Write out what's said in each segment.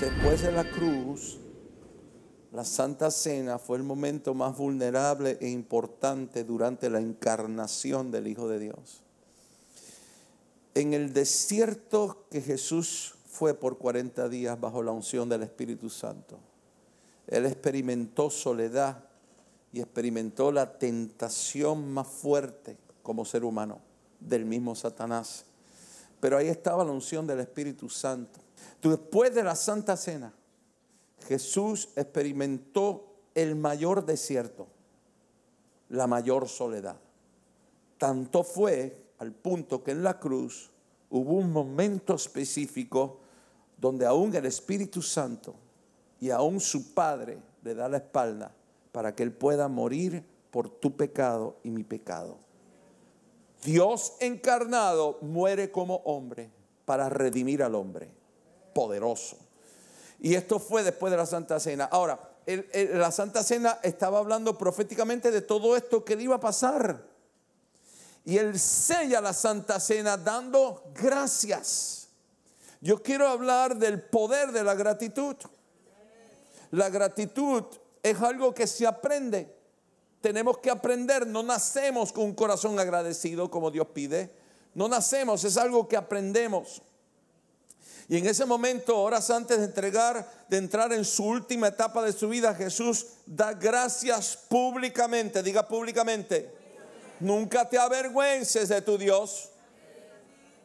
Después de la cruz, la Santa Cena fue el momento más vulnerable e importante durante la encarnación del Hijo de Dios. En el desierto que Jesús fue por 40 días bajo la unción del Espíritu Santo, Él experimentó soledad y experimentó la tentación más fuerte como ser humano del mismo Satanás. Pero ahí estaba la unción del Espíritu Santo. Después de la Santa Cena, Jesús experimentó el mayor desierto, la mayor soledad. Tanto fue al punto que en la cruz hubo un momento específico donde aún el Espíritu Santo y aún su Padre le da la espalda para que Él pueda morir por tu pecado y mi pecado. Dios encarnado muere como hombre para redimir al hombre poderoso. Y esto fue después de la Santa Cena. Ahora, la Santa Cena estaba hablando proféticamente de todo esto que le iba a pasar. Y él sella la Santa Cena dando gracias. Yo quiero hablar del poder de la gratitud. La gratitud es algo que se aprende. Tenemos que aprender, no nacemos con un corazón agradecido como Dios pide. No nacemos, es algo que aprendemos. Y en ese momento, horas antes de entregar, de entrar en su última etapa de su vida, Jesús da gracias públicamente, diga públicamente. Nunca te avergüences de tu Dios.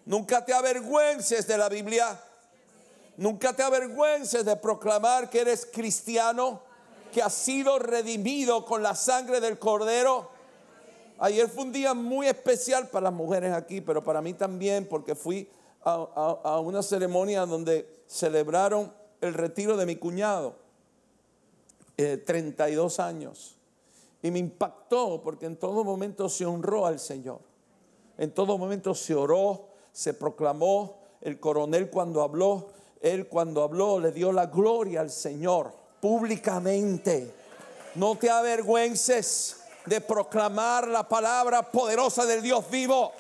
Nunca te avergüences de la Biblia. Nunca te avergüences de proclamar que eres cristiano, que has sido redimido con la sangre del cordero. Ayer fue un día muy especial para las mujeres aquí, pero para mí también, porque fui a, una ceremonia donde celebraron el retiro de mi cuñado, 32 eh, años. Y me impactó porque en todo momento se honró al Señor. En todo momento se oró, se proclamó. El coronel cuando habló, él cuando habló le dio la gloria al Señor públicamente. No te avergüences de proclamar la palabra poderosa del Dios vivo.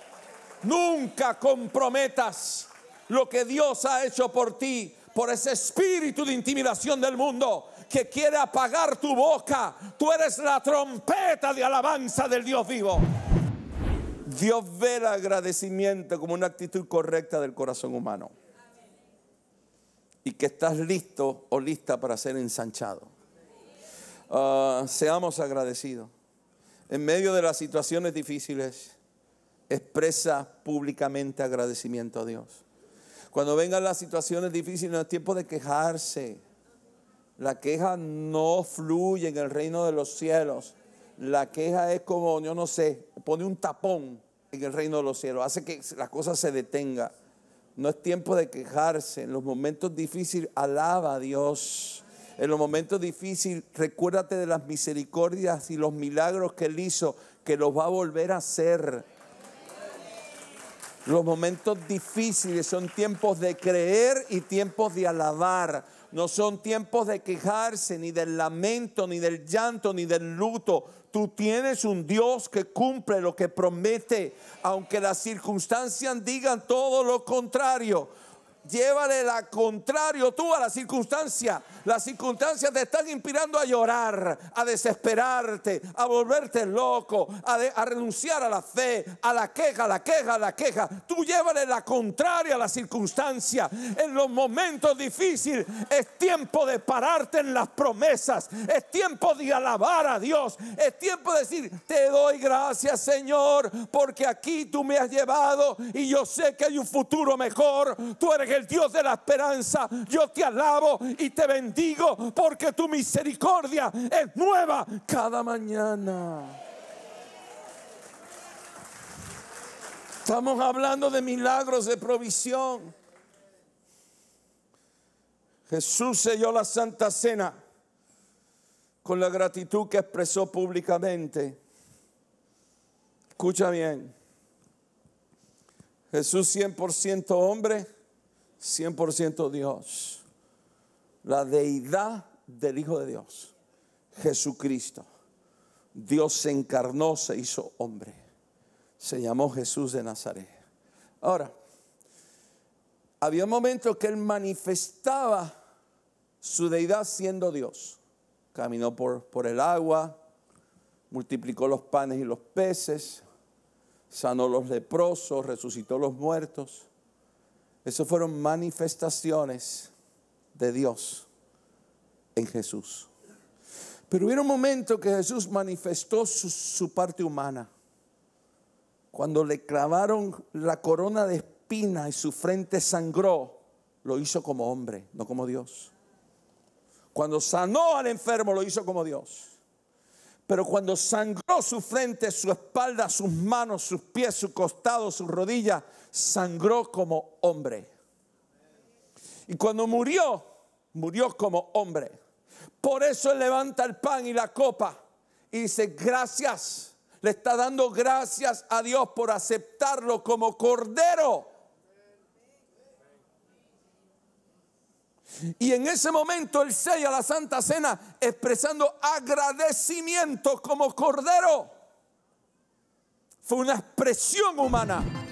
Nunca comprometas lo que Dios ha hecho por ti por ese espíritu de intimidación del mundo que quiere apagar tu boca. Tú eres la trompeta de alabanza del Dios vivo. Dios ve el agradecimiento como una actitud correcta del corazón humano. Y que estás listo o lista para ser ensanchado. Ah, seamos agradecidos. En medio de las situaciones difíciles, expresa públicamente agradecimiento a Dios. Cuando vengan las situaciones difíciles, no es tiempo de quejarse. La queja no fluye en el reino de los cielos. La queja es como, yo no sé, pone un tapón en el reino de los cielos, hace que las cosas se detenga No es tiempo de quejarse. En los momentos difíciles, alaba a Dios. En los momentos difíciles, recuérdate de las misericordias y los milagros que Él hizo, que los va a volver a hacer. Los momentos difíciles son tiempos de creer y tiempos de alabar. No son tiempos de quejarse, ni del lamento, ni del llanto, ni del luto. Tú tienes un Dios que cumple lo que promete, aunque las circunstancias digan todo lo contrario. Llévale la contrario tú a la circunstancia. Las circunstancias te están inspirando a llorar, a desesperarte, a volverte loco, a, renunciar a la fe, a la queja, a la queja, a la queja. Tú llévale la contraria a la circunstancia. En los momentos difíciles es tiempo de pararte en las promesas. Es tiempo de alabar a Dios. Es tiempo de decir, te doy gracias Señor, porque aquí tú me has llevado y yo sé que hay un futuro mejor. Tú eres el Dios de la esperanza, yo te alabo y te bendigo porque tu misericordia es nueva cada mañana. Estamos hablando de milagros de provisión. Jesús selló la Santa Cena con la gratitud que expresó públicamente. Escucha bien. Jesús 100% hombre 100% Dios, la deidad del Hijo de Dios, Jesucristo. Dios se encarnó, se hizo hombre. Se llamó Jesús de Nazaret. Ahora, había momentos que él manifestaba su deidad siendo Dios. Caminó por, por el agua, multiplicó los panes y los peces, sanó los leprosos, resucitó los muertos. Esas fueron manifestaciones de Dios en Jesús. Pero hubo un momento que Jesús manifestó su, parte humana. Cuando le clavaron la corona de espina y su frente sangró, lo hizo como hombre, no como Dios. Cuando sanó al enfermo, lo hizo como Dios. Pero cuando sangró su frente, su espalda, sus manos, sus pies, su costado, sus rodillas, sangró como hombre. Y cuando murió, murió como hombre. Por eso levanta el pan y la copa y dice, gracias. Le está dando gracias a Dios por aceptarlo como cordero Y en ese momento él a la Santa Cena expresando agradecimiento como cordero. Fue una expresión humana.